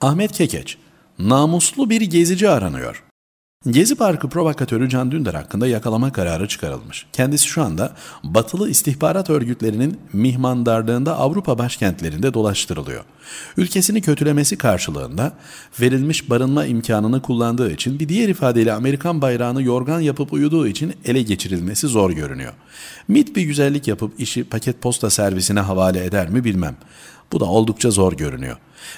Ahmet Kekeç, namuslu bir gezici aranıyor. Gezi Parkı provokatörü Can Dündar hakkında yakalama kararı çıkarılmış. Kendisi şu anda batılı istihbarat örgütlerinin mihmandarlığında Avrupa başkentlerinde dolaştırılıyor. Ülkesini kötülemesi karşılığında verilmiş barınma imkanını kullandığı için bir diğer ifadeyle Amerikan bayrağını yorgan yapıp uyuduğu için ele geçirilmesi zor görünüyor. MIT bir güzellik yapıp işi paket posta servisine havale eder mi bilmem. Bu da oldukça zor görünüyor.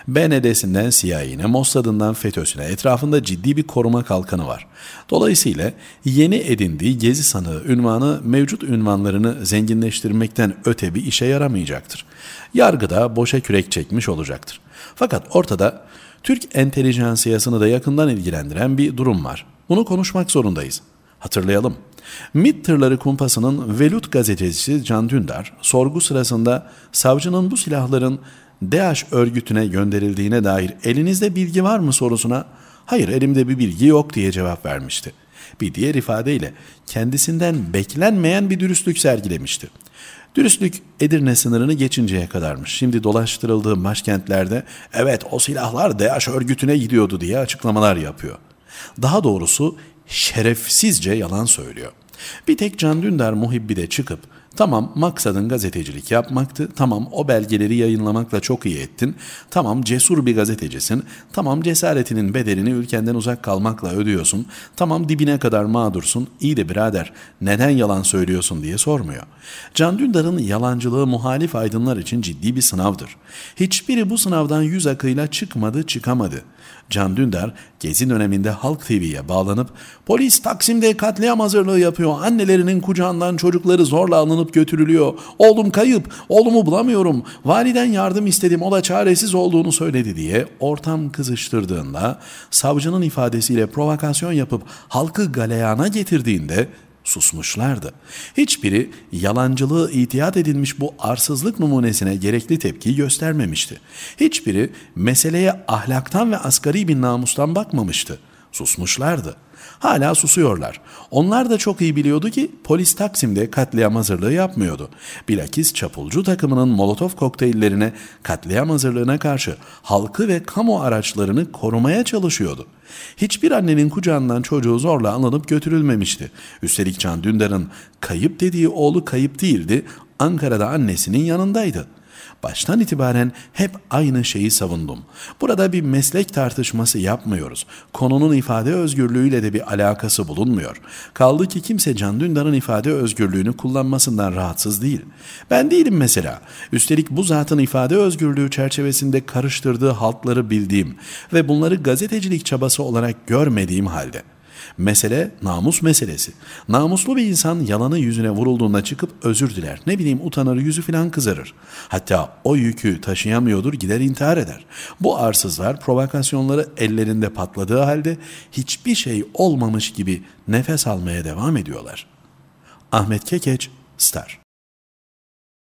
BND'sinden CIA'ine, Mossad'ından FETÖ'süne etrafında ciddi bir koruma kalkanı var. Dolayısıyla yeni edindiği gezi sanığı ünvanı mevcut ünvanlarını zenginleştirmekten öte bir işe yaramayacaktır. Yargıda boşa kürek çekmiş olacaktır. Fakat ortada Türk entelijansiyasını da yakından ilgilendiren bir durum var. Bunu konuşmak zorundayız. Hatırlayalım. MİT tırları kumpasının Velut gazetecisi Can Dündar, sorgu sırasında savcının bu silahların DAEŞ örgütüne gönderildiğine dair elinizde bilgi var mı sorusuna hayır elimde bir bilgi yok diye cevap vermişti. Bir diğer ifadeyle kendisinden beklenmeyen bir dürüstlük sergilemişti. Dürüstlük Edirne sınırını geçinceye kadarmış. Şimdi dolaştırıldığı başkentlerde evet o silahlar DAEŞ örgütüne gidiyordu diye açıklamalar yapıyor. Daha doğrusu şerefsizce yalan söylüyor. Bir tek Can Dündar muhibbi de çıkıp Tamam maksadın gazetecilik yapmaktı. Tamam o belgeleri yayınlamakla çok iyi ettin. Tamam cesur bir gazetecisin. Tamam cesaretinin bedelini ülkenden uzak kalmakla ödüyorsun. Tamam dibine kadar mağdursun. İyi de birader neden yalan söylüyorsun diye sormuyor. Can Dündar'ın yalancılığı muhalif aydınlar için ciddi bir sınavdır. Hiçbiri bu sınavdan yüz akıyla çıkmadı çıkamadı. Can Dündar gezi döneminde Halk TV'ye bağlanıp polis Taksim'de katliam hazırlığı yapıyor Annelerinin kucağından çocukları zorla alınıp götürülüyor. Oğlum kayıp, oğlumu bulamıyorum. Validen yardım istedim, o da çaresiz olduğunu söyledi diye ortam kızıştırdığında, savcının ifadesiyle provokasyon yapıp halkı galeyana getirdiğinde susmuşlardı. Hiçbiri yalancılığı itiyat edilmiş bu arsızlık numunesine gerekli tepki göstermemişti. Hiçbiri meseleye ahlaktan ve asgari bir namustan bakmamıştı. Susmuşlardı.'' Hala susuyorlar. Onlar da çok iyi biliyordu ki polis Taksim'de katliam hazırlığı yapmıyordu. Bilakis çapulcu takımının molotof kokteyllerine katliam hazırlığına karşı halkı ve kamu araçlarını korumaya çalışıyordu. Hiçbir annenin kucağından çocuğu zorla alınıp götürülmemişti. Üstelik Can Dündar'ın kayıp dediği oğlu kayıp değildi, Ankara'da annesinin yanındaydı.'' Baştan itibaren hep aynı şeyi savundum. Burada bir meslek tartışması yapmıyoruz. Konunun ifade özgürlüğüyle de bir alakası bulunmuyor. Kaldı ki kimse Can Dündar'ın ifade özgürlüğünü kullanmasından rahatsız değil. Ben değilim mesela. Üstelik bu zatın ifade özgürlüğü çerçevesinde karıştırdığı haltları bildiğim ve bunları gazetecilik çabası olarak görmediğim halde. Mesele namus meselesi. Namuslu bir insan yalanı yüzüne vurulduğunda çıkıp özür diler. Ne bileyim utanır yüzü filan kızarır. Hatta o yükü taşıyamıyordur gider intihar eder. Bu arsızlar provokasyonları ellerinde patladığı halde hiçbir şey olmamış gibi nefes almaya devam ediyorlar. Ahmet Kekeç, Star